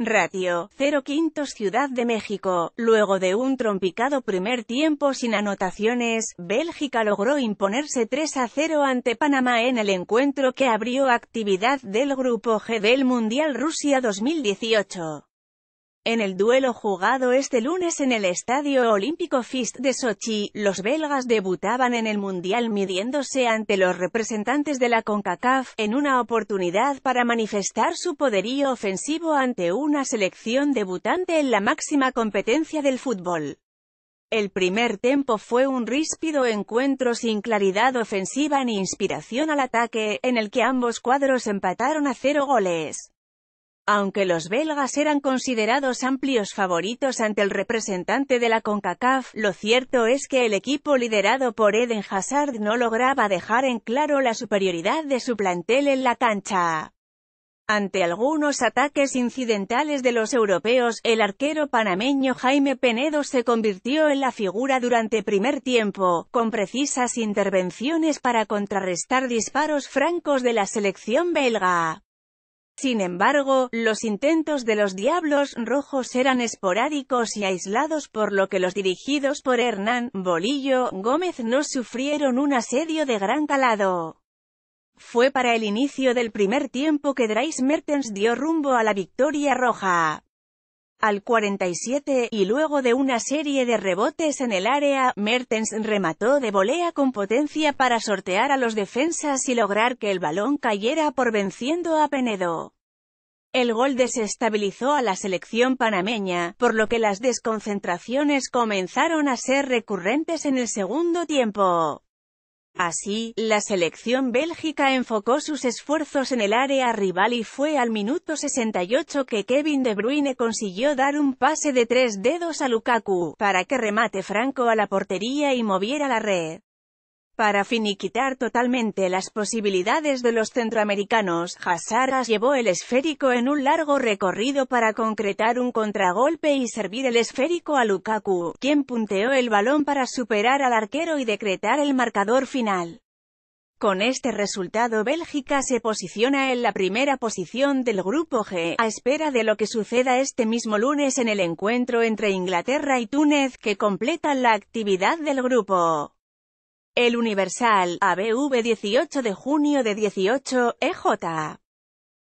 Ratio, 0 quintos Ciudad de México, luego de un trompicado primer tiempo sin anotaciones, Bélgica logró imponerse 3 a 0 ante Panamá en el encuentro que abrió actividad del Grupo G del Mundial Rusia 2018. En el duelo jugado este lunes en el Estadio Olímpico FIST de Sochi, los belgas debutaban en el Mundial midiéndose ante los representantes de la CONCACAF, en una oportunidad para manifestar su poderío ofensivo ante una selección debutante en la máxima competencia del fútbol. El primer tempo fue un ríspido encuentro sin claridad ofensiva ni inspiración al ataque, en el que ambos cuadros empataron a cero goles. Aunque los belgas eran considerados amplios favoritos ante el representante de la CONCACAF, lo cierto es que el equipo liderado por Eden Hazard no lograba dejar en claro la superioridad de su plantel en la cancha. Ante algunos ataques incidentales de los europeos, el arquero panameño Jaime Penedo se convirtió en la figura durante primer tiempo, con precisas intervenciones para contrarrestar disparos francos de la selección belga. Sin embargo, los intentos de los Diablos Rojos eran esporádicos y aislados por lo que los dirigidos por Hernán Bolillo Gómez no sufrieron un asedio de gran calado. Fue para el inicio del primer tiempo que Dreis Mertens dio rumbo a la victoria roja al 47 y luego de una serie de rebotes en el área, Mertens remató de volea con potencia para sortear a los defensas y lograr que el balón cayera por venciendo a Penedo. El gol desestabilizó a la selección panameña, por lo que las desconcentraciones comenzaron a ser recurrentes en el segundo tiempo. Así, la selección bélgica enfocó sus esfuerzos en el área rival y fue al minuto 68 que Kevin De Bruyne consiguió dar un pase de tres dedos a Lukaku, para que remate Franco a la portería y moviera la red. Para finiquitar totalmente las posibilidades de los centroamericanos, Hazaras llevó el esférico en un largo recorrido para concretar un contragolpe y servir el esférico a Lukaku, quien punteó el balón para superar al arquero y decretar el marcador final. Con este resultado Bélgica se posiciona en la primera posición del Grupo G, a espera de lo que suceda este mismo lunes en el encuentro entre Inglaterra y Túnez, que completan la actividad del grupo. El Universal, ABV 18 de junio de 18, EJ.